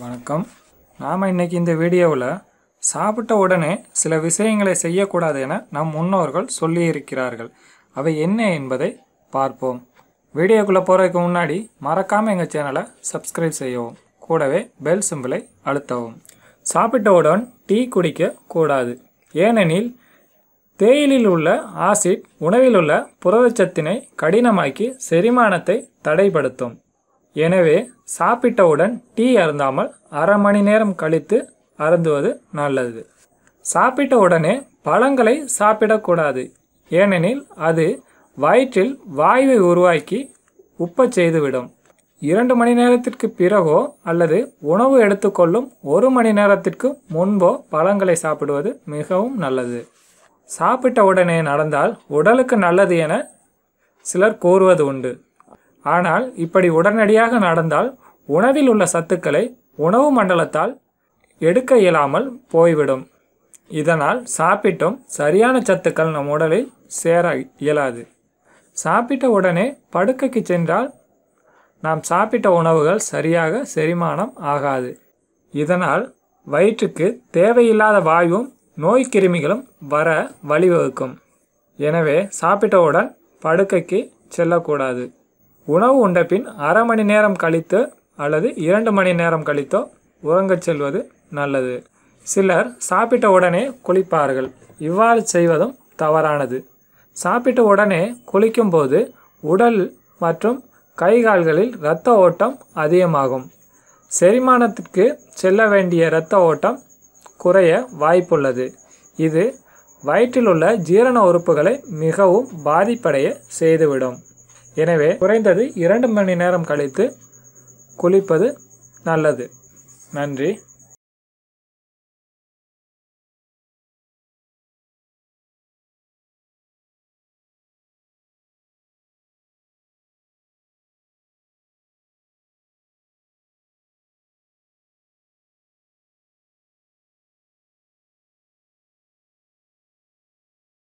வணக்கம் நாம் இன்றைக்கி இந்த வீடியோவில் சாப்பிட்ட உடனே சில விஷயங்களை செய்யக்கூடாது என நம் முன்னோர்கள் சொல்லியிருக்கிறார்கள் அவை என்ன என்பதை பார்ப்போம் வீடியோக்குள்ளே போகிறதுக்கு முன்னாடி மறக்காமல் எங்கள் சேனலை சப்ஸ்கிரைப் செய்யவும் கூடவே பெல் சிம்பிளை அழுத்தவும் சாப்பிட்டவுடன் டீ குடிக்க கூடாது ஏனெனில் தேயிலில் உள்ள ஆசிட் உணவில் உள்ள புரதச்சத்தினை கடினமாக்கி செரிமானத்தை தடைப்படுத்தும் எனவே சாப்பிட்டவுடன் டீ அருந்தாமல் அரை மணி நேரம் கழித்து அருந்துவது நல்லது சாப்பிட்ட உடனே பழங்களை சாப்பிடக்கூடாது ஏனெனில் அது வயிற்றில் வாயுவை உருவாக்கி உப்ப செய்துவிடும் இரண்டு மணி நேரத்திற்கு பிறகோ அல்லது உணவு எடுத்துக்கொள்ளும் ஒரு மணி நேரத்திற்கு முன்போ பழங்களை சாப்பிடுவது மிகவும் நல்லது சாப்பிட்ட உடனே நடந்தால் உடலுக்கு நல்லது என சிலர் கூறுவது உண்டு ஆனால் இப்படி உடனடியாக நடந்தால் உணவில் உள்ள சத்துக்களை உணவு மண்டலத்தால் எடுக்க இயலாமல் போய்விடும் இதனால் சாப்பிட்டும் சரியான சத்துக்கள் நம் உடலில் சேர இயலாது சாப்பிட்ட உடனே படுக்கைக்கு சென்றால் நாம் சாப்பிட்ட உணவுகள் சரியாக செரிமானம் ஆகாது இதனால் வயிற்றுக்கு தேவையில்லாத வாயுவும் நோய் கிருமிகளும் வர வழிவகுக்கும் எனவே சாப்பிட்டவுடன் படுக்கைக்கு செல்லக்கூடாது உணவு உண்டபின் அரை மணி நேரம் கழித்து அல்லது இரண்டு மணி நேரம் கழித்தோ உறங்கச் செல்வது நல்லது சிலர் சாப்பிட்ட உடனே குளிப்பார்கள் இவ்வாறு செய்வதும் தவறானது சாப்பிட்ட உடனே குளிக்கும்போது உடல் மற்றும் கை கால்களில் இரத்த ஓட்டம் அதிகமாகும் செரிமானத்திற்கு செல்ல வேண்டிய இரத்த ஓட்டம் குறைய வாய்ப்புள்ளது இது வயிற்றிலுள்ள ஜீரண உறுப்புகளை மிகவும் பாதிப்படைய செய்துவிடும் எனவே குறைந்தது இரண்டு மணி நேரம் கழித்து குளிப்பது நல்லது நன்றி